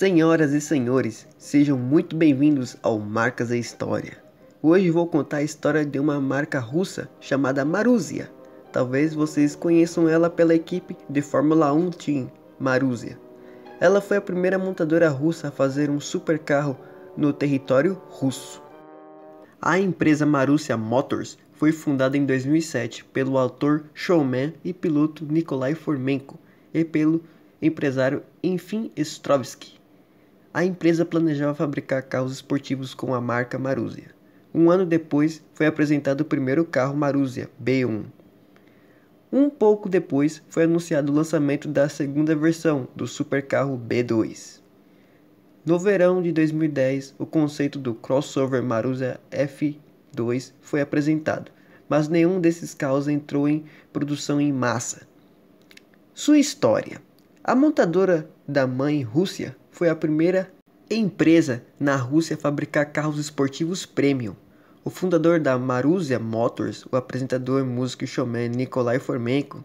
Senhoras e senhores, sejam muito bem-vindos ao Marcas da História. Hoje vou contar a história de uma marca russa chamada Maruzia. Talvez vocês conheçam ela pela equipe de Fórmula 1 Team Maruzia. Ela foi a primeira montadora russa a fazer um supercarro no território russo. A empresa Marussia Motors foi fundada em 2007 pelo autor, showman e piloto Nikolai Formenko e pelo empresário Enfim Strovsky a empresa planejava fabricar carros esportivos com a marca Maruzia. Um ano depois, foi apresentado o primeiro carro Maruzia B1. Um pouco depois, foi anunciado o lançamento da segunda versão do supercarro B2. No verão de 2010, o conceito do crossover Maruzia F2 foi apresentado, mas nenhum desses carros entrou em produção em massa. Sua história. A montadora da mãe Rússia foi a primeira empresa na Rússia a fabricar carros esportivos premium. O fundador da Marussia Motors, o apresentador, músico e showman Nikolai Formenko,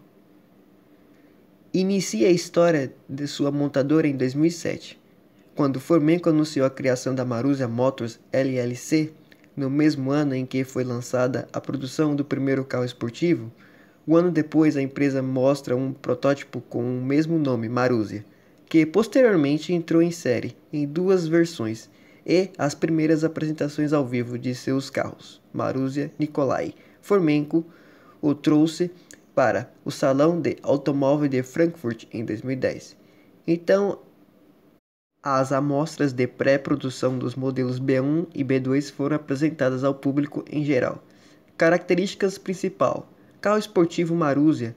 inicia a história de sua montadora em 2007, quando Formenko anunciou a criação da Marussia Motors LLC. No mesmo ano em que foi lançada a produção do primeiro carro esportivo, um ano depois a empresa mostra um protótipo com o mesmo nome, Marussia que posteriormente entrou em série em duas versões e as primeiras apresentações ao vivo de seus carros. Maruzia Nikolai Formenko o trouxe para o Salão de Automóvel de Frankfurt em 2010. Então, as amostras de pré-produção dos modelos B1 e B2 foram apresentadas ao público em geral. Características principal: carro esportivo Maruzia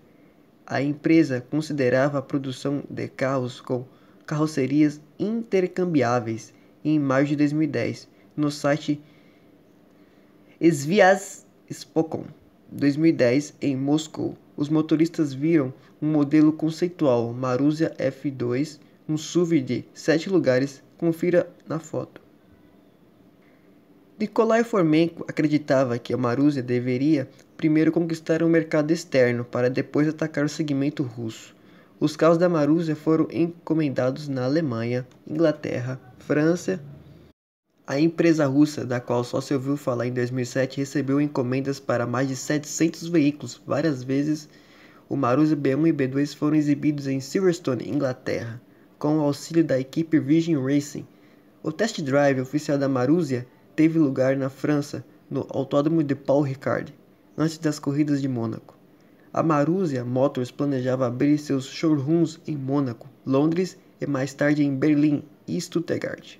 a empresa considerava a produção de carros com carrocerias intercambiáveis em maio de 2010 no site Svias Spokon. 2010 em Moscou. Os motoristas viram um modelo conceitual Marussia F2, um SUV de 7 lugares, confira na foto. Nikolai Formenko acreditava que a Marussia deveria primeiro conquistaram o mercado externo para depois atacar o segmento russo. Os carros da Marussia foram encomendados na Alemanha, Inglaterra, França. A empresa russa, da qual só se ouviu falar em 2007, recebeu encomendas para mais de 700 veículos. Várias vezes, o Marussia B1 e B2 foram exibidos em Silverstone, Inglaterra, com o auxílio da equipe Virgin Racing. O test drive oficial da Marussia teve lugar na França, no Autódromo de Paul Ricard antes das corridas de Mônaco. A Marussia Motors planejava abrir seus showrooms em Mônaco, Londres e mais tarde em Berlim e Stuttgart.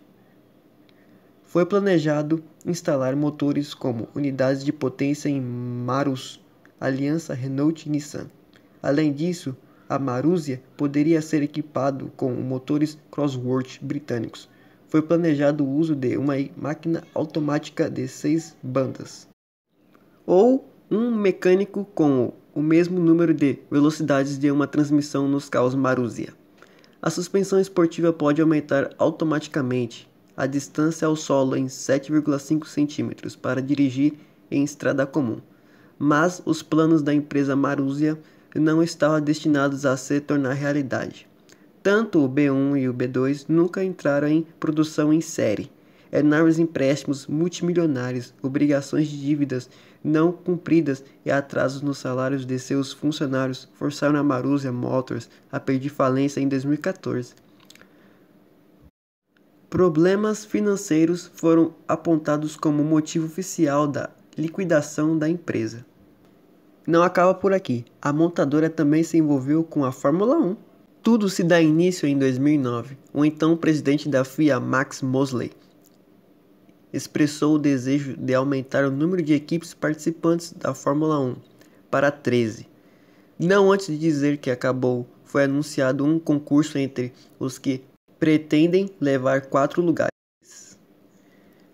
Foi planejado instalar motores como unidades de potência em Marus, aliança Renault-Nissan. Além disso, a Marussia poderia ser equipado com motores Crossworth britânicos. Foi planejado o uso de uma máquina automática de seis bandas. Ou um mecânico com o mesmo número de velocidades de uma transmissão nos carros Marussia. A suspensão esportiva pode aumentar automaticamente a distância ao solo em 7,5 cm para dirigir em estrada comum, mas os planos da empresa Marussia não estavam destinados a se tornar realidade. Tanto o B1 e o B2 nunca entraram em produção em série. Enormes empréstimos multimilionários, obrigações de dívidas não cumpridas e atrasos nos salários de seus funcionários forçaram a Marussia Motors a pedir falência em 2014. Problemas financeiros foram apontados como motivo oficial da liquidação da empresa. Não acaba por aqui. A montadora também se envolveu com a Fórmula 1. Tudo se dá início em 2009. O então presidente da FIA, Max Mosley, expressou o desejo de aumentar o número de equipes participantes da Fórmula 1 para 13. Não antes de dizer que acabou, foi anunciado um concurso entre os que pretendem levar quatro lugares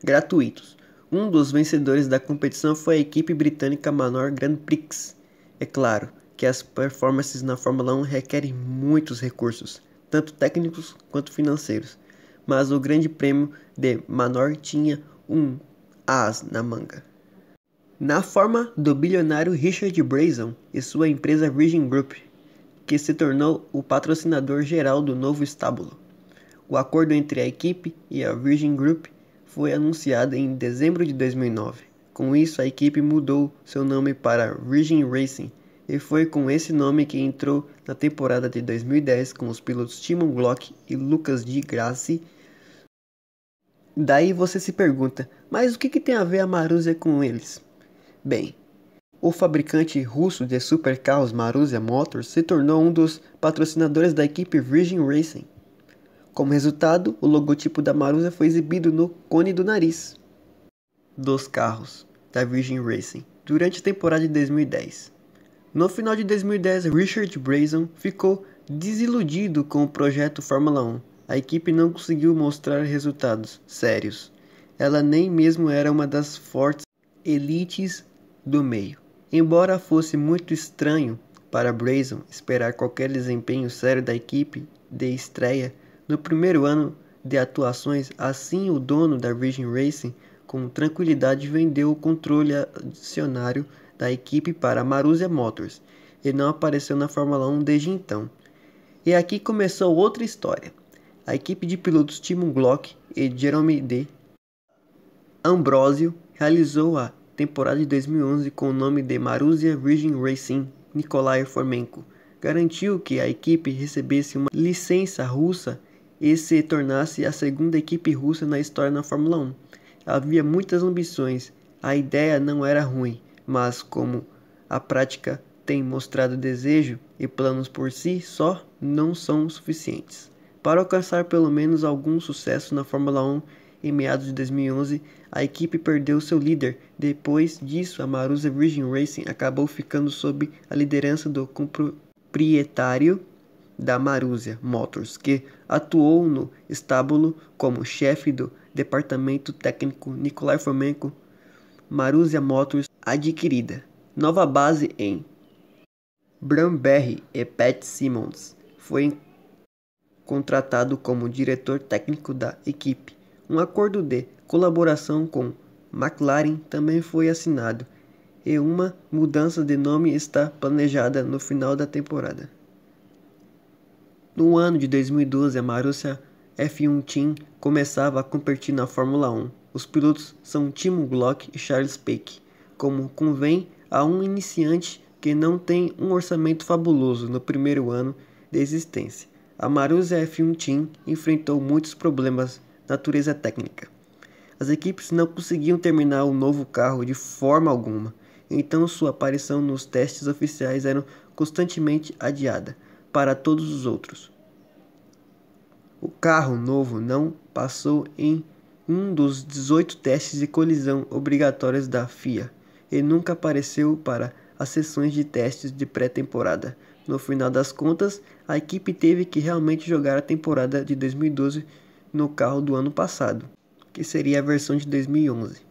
gratuitos. Um dos vencedores da competição foi a equipe britânica Manor Grand Prix. É claro que as performances na Fórmula 1 requerem muitos recursos, tanto técnicos quanto financeiros mas o Grande Prêmio de Manor tinha um as na manga. Na forma do bilionário Richard Branson e sua empresa Virgin Group, que se tornou o patrocinador geral do novo estábulo. O acordo entre a equipe e a Virgin Group foi anunciado em dezembro de 2009. Com isso, a equipe mudou seu nome para Virgin Racing e foi com esse nome que entrou na temporada de 2010 com os pilotos Timon Glock e Lucas Di Grassi Daí você se pergunta, mas o que, que tem a ver a Maruzia com eles? Bem, o fabricante russo de supercarros Maruzia Motors se tornou um dos patrocinadores da equipe Virgin Racing. Como resultado, o logotipo da Maruzia foi exibido no cone do nariz dos carros da Virgin Racing durante a temporada de 2010. No final de 2010, Richard Branson ficou desiludido com o projeto Fórmula 1 a equipe não conseguiu mostrar resultados sérios. Ela nem mesmo era uma das fortes elites do meio. Embora fosse muito estranho para Brazen esperar qualquer desempenho sério da equipe de estreia no primeiro ano de atuações, assim o dono da Virgin Racing com tranquilidade vendeu o controle adicionário da equipe para Marussia Motors e não apareceu na Fórmula 1 desde então. E aqui começou outra história a equipe de pilotos Timon Glock e Jerome D. Ambrosio realizou a temporada de 2011 com o nome de Maruzia Virgin Racing Nikolai Formenko. Garantiu que a equipe recebesse uma licença russa e se tornasse a segunda equipe russa na história na Fórmula 1. Havia muitas ambições, a ideia não era ruim, mas como a prática tem mostrado desejo e planos por si só não são suficientes. Para alcançar pelo menos algum sucesso na Fórmula 1 em meados de 2011, a equipe perdeu seu líder. Depois disso, a Marusa Virgin Racing acabou ficando sob a liderança do proprietário da Marussia Motors, que atuou no estábulo como chefe do departamento técnico Nicolai Fomenko Marussia Motors adquirida. Nova base em Bramberry e Pat Simmons foi contratado como diretor técnico da equipe. Um acordo de colaboração com McLaren também foi assinado e uma mudança de nome está planejada no final da temporada. No ano de 2012, a Marussia F1 Team começava a competir na Fórmula 1. Os pilotos são Timo Glock e Charles Peake, como convém a um iniciante que não tem um orçamento fabuloso no primeiro ano de existência a Maruza F1 Team enfrentou muitos problemas na natureza técnica. As equipes não conseguiam terminar o novo carro de forma alguma, então sua aparição nos testes oficiais era constantemente adiada para todos os outros. O carro novo não passou em um dos 18 testes de colisão obrigatórios da FIA e nunca apareceu para as sessões de testes de pré-temporada. No final das contas, a equipe teve que realmente jogar a temporada de 2012 no carro do ano passado, que seria a versão de 2011.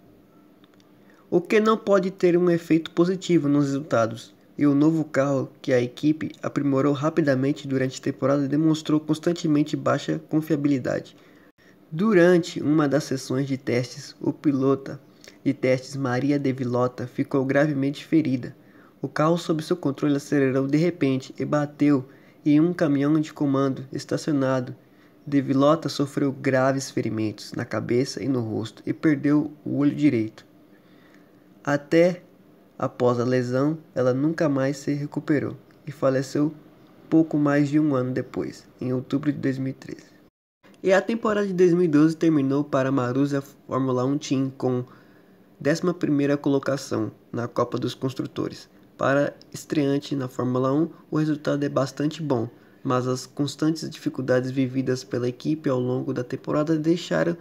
O que não pode ter um efeito positivo nos resultados, e o novo carro que a equipe aprimorou rapidamente durante a temporada demonstrou constantemente baixa confiabilidade. Durante uma das sessões de testes, o pilota de testes Maria De Vilota ficou gravemente ferida. O carro sob seu controle acelerou de repente e bateu e um caminhão de comando estacionado. Devilota sofreu graves ferimentos na cabeça e no rosto e perdeu o olho direito. Até após a lesão, ela nunca mais se recuperou e faleceu pouco mais de um ano depois, em outubro de 2013. E a temporada de 2012 terminou para Marusa Fórmula 1 Team com 11ª colocação na Copa dos Construtores, para estreante na Fórmula 1, o resultado é bastante bom, mas as constantes dificuldades vividas pela equipe ao longo da temporada deixaram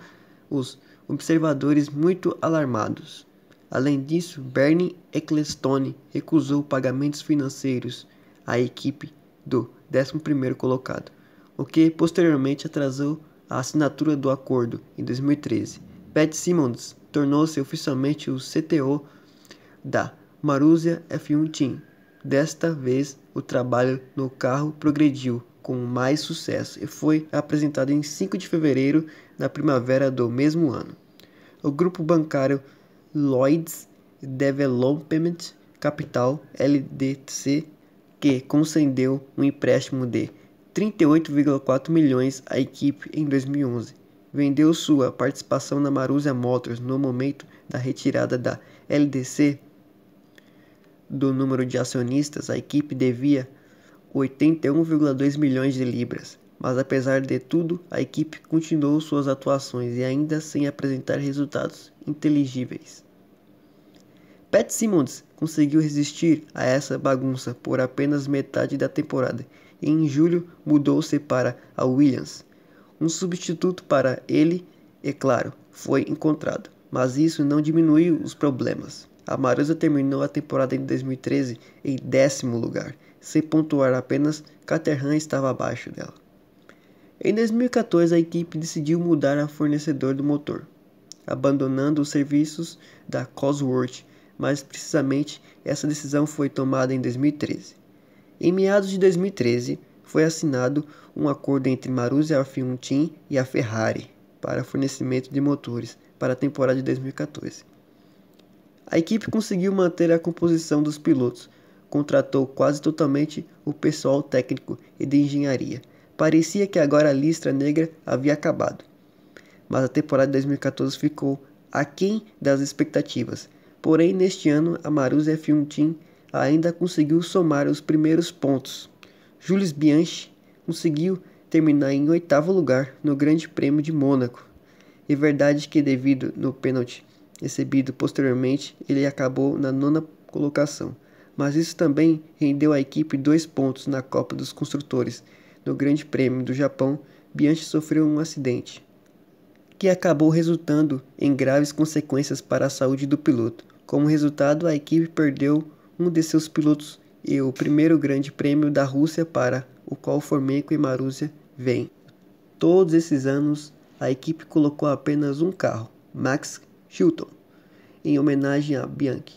os observadores muito alarmados. Além disso, Bernie Ecclestone recusou pagamentos financeiros à equipe do 11º colocado, o que posteriormente atrasou a assinatura do acordo em 2013. Pat Simmons tornou-se oficialmente o CTO da Maruzia F1 Team. Desta vez, o trabalho no carro progrediu com mais sucesso e foi apresentado em 5 de fevereiro na primavera do mesmo ano. O grupo bancário Lloyds Development Capital LDC, que concedeu um empréstimo de 38,4 milhões à equipe em 2011, vendeu sua participação na Marussia Motors no momento da retirada da LDC do número de acionistas, a equipe devia 81,2 milhões de libras, mas apesar de tudo, a equipe continuou suas atuações e ainda sem apresentar resultados inteligíveis. Pat Simmons conseguiu resistir a essa bagunça por apenas metade da temporada e em julho mudou-se para a Williams. Um substituto para ele, é claro, foi encontrado, mas isso não diminuiu os problemas a Marusa terminou a temporada em 2013 em décimo lugar, sem pontuar apenas Caterham estava abaixo dela. Em 2014, a equipe decidiu mudar a fornecedor do motor, abandonando os serviços da Cosworth, mas precisamente essa decisão foi tomada em 2013. Em meados de 2013, foi assinado um acordo entre Marussia F1 Team e a Ferrari para fornecimento de motores para a temporada de 2014. A equipe conseguiu manter a composição dos pilotos, contratou quase totalmente o pessoal técnico e de engenharia. Parecia que agora a listra negra havia acabado. Mas a temporada de 2014 ficou aquém das expectativas. Porém, neste ano, a Marussia F1 Team ainda conseguiu somar os primeiros pontos. Jules Bianchi conseguiu terminar em oitavo lugar no Grande Prêmio de Mônaco. É verdade que, devido no pênalti recebido posteriormente, ele acabou na nona colocação. Mas isso também rendeu à equipe dois pontos na Copa dos Construtores. No Grande Prêmio do Japão, Bianchi sofreu um acidente, que acabou resultando em graves consequências para a saúde do piloto. Como resultado, a equipe perdeu um de seus pilotos e o primeiro Grande Prêmio da Rússia para o qual Formenko e Marussia vêm. Todos esses anos, a equipe colocou apenas um carro, Max Chilton, em homenagem a Bianchi.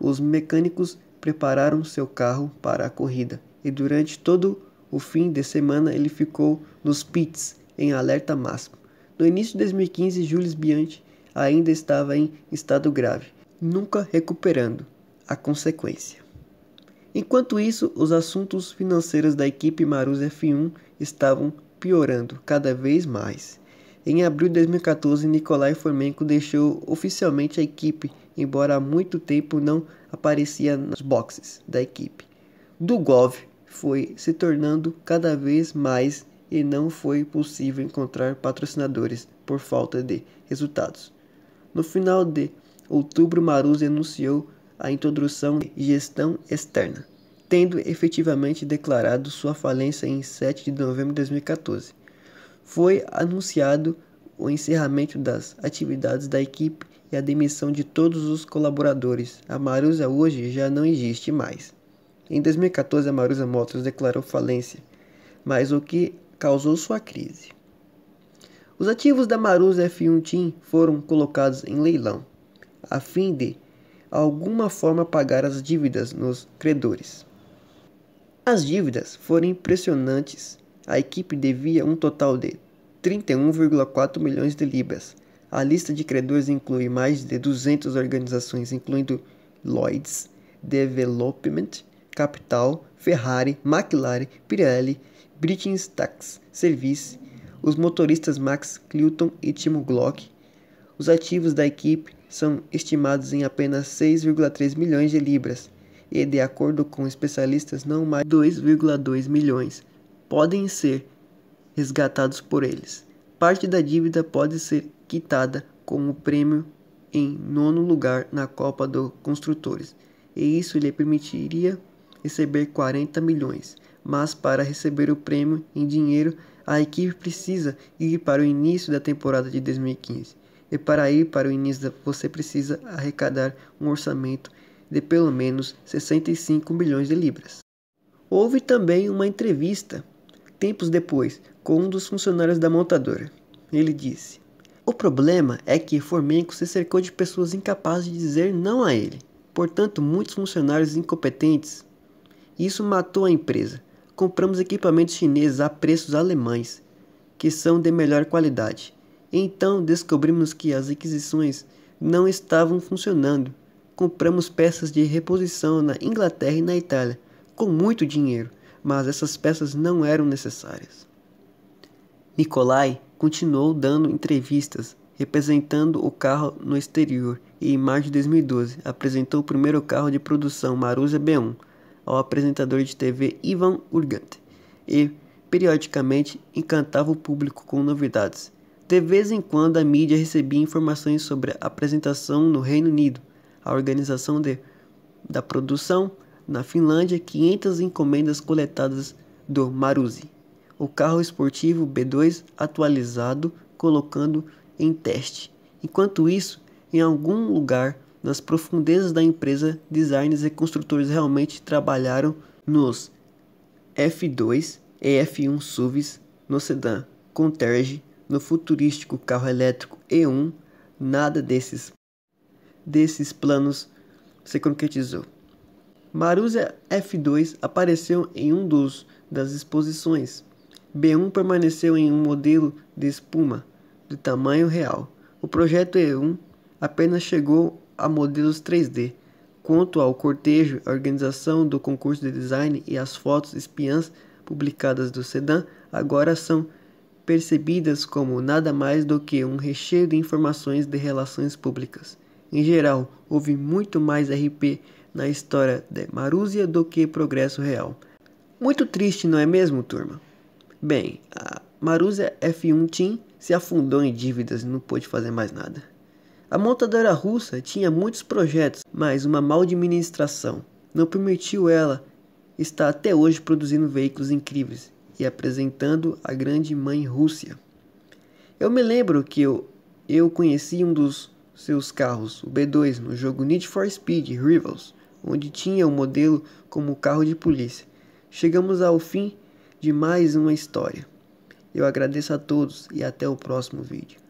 Os mecânicos prepararam seu carro para a corrida e durante todo o fim de semana ele ficou nos pits em alerta máximo. No início de 2015, Jules Bianchi ainda estava em estado grave, nunca recuperando a consequência. Enquanto isso, os assuntos financeiros da equipe Marus F1 estavam piorando cada vez mais. Em abril de 2014, Nicolai Formenko deixou oficialmente a equipe, embora há muito tempo não aparecia nos boxes da equipe. Dugov foi se tornando cada vez mais e não foi possível encontrar patrocinadores por falta de resultados. No final de outubro, Maruz anunciou a introdução de gestão externa, tendo efetivamente declarado sua falência em 7 de novembro de 2014 foi anunciado o encerramento das atividades da equipe e a demissão de todos os colaboradores. A Marusa hoje já não existe mais. Em 2014, a Marusa Motors declarou falência, mas o que causou sua crise? Os ativos da Marusa F1 Team foram colocados em leilão, a fim de alguma forma pagar as dívidas nos credores. As dívidas foram impressionantes a equipe devia um total de 31,4 milhões de libras. A lista de credores inclui mais de 200 organizações, incluindo Lloyds Development, Capital, Ferrari, McLaren, Pirelli, British Tax Service, os motoristas Max Clilton e Timo Glock. Os ativos da equipe são estimados em apenas 6,3 milhões de libras e, de acordo com especialistas, não mais 2,2 milhões podem ser resgatados por eles. Parte da dívida pode ser quitada com o prêmio em nono lugar na Copa dos Construtores, e isso lhe permitiria receber 40 milhões. Mas para receber o prêmio em dinheiro, a equipe precisa ir para o início da temporada de 2015. E para ir para o início, você precisa arrecadar um orçamento de pelo menos 65 milhões de libras. Houve também uma entrevista tempos depois com um dos funcionários da montadora. Ele disse: O problema é que Formenco se cercou de pessoas incapazes de dizer não a ele, portanto, muitos funcionários incompetentes. Isso matou a empresa. Compramos equipamentos chineses a preços alemães, que são de melhor qualidade. Então descobrimos que as aquisições não estavam funcionando. Compramos peças de reposição na Inglaterra e na Itália, com muito dinheiro mas essas peças não eram necessárias. Nikolai continuou dando entrevistas representando o carro no exterior e em maio de 2012 apresentou o primeiro carro de produção Maruza B1 ao apresentador de TV Ivan Urgant e periodicamente encantava o público com novidades. De vez em quando a mídia recebia informações sobre a apresentação no Reino Unido, a organização de, da produção na Finlândia 500 encomendas coletadas do Maruzi, o carro esportivo B2 atualizado colocando em teste. Enquanto isso, em algum lugar nas profundezas da empresa, designers e construtores realmente trabalharam nos F2 e F1 SUVs, no sedã Conterge, no futurístico carro elétrico E1, nada desses desses planos se concretizou. Marusia F2 apareceu em um dos das exposições. B1 permaneceu em um modelo de espuma de tamanho real. O projeto E1 apenas chegou a modelos 3D. Quanto ao cortejo, a organização do concurso de design e as fotos espiãs publicadas do sedã agora são percebidas como nada mais do que um recheio de informações de relações públicas. Em geral, houve muito mais RP na história de Marúzia do que progresso real. Muito triste, não é mesmo, turma? Bem, a Marúzia F1 Team se afundou em dívidas e não pôde fazer mais nada. A montadora russa tinha muitos projetos, mas uma mal administração não permitiu ela estar até hoje produzindo veículos incríveis e apresentando a grande mãe Rússia. Eu me lembro que eu, eu conheci um dos seus carros, o B2, no jogo Need for Speed Rivals onde tinha o modelo como carro de polícia. Chegamos ao fim de mais uma história. Eu agradeço a todos e até o próximo vídeo.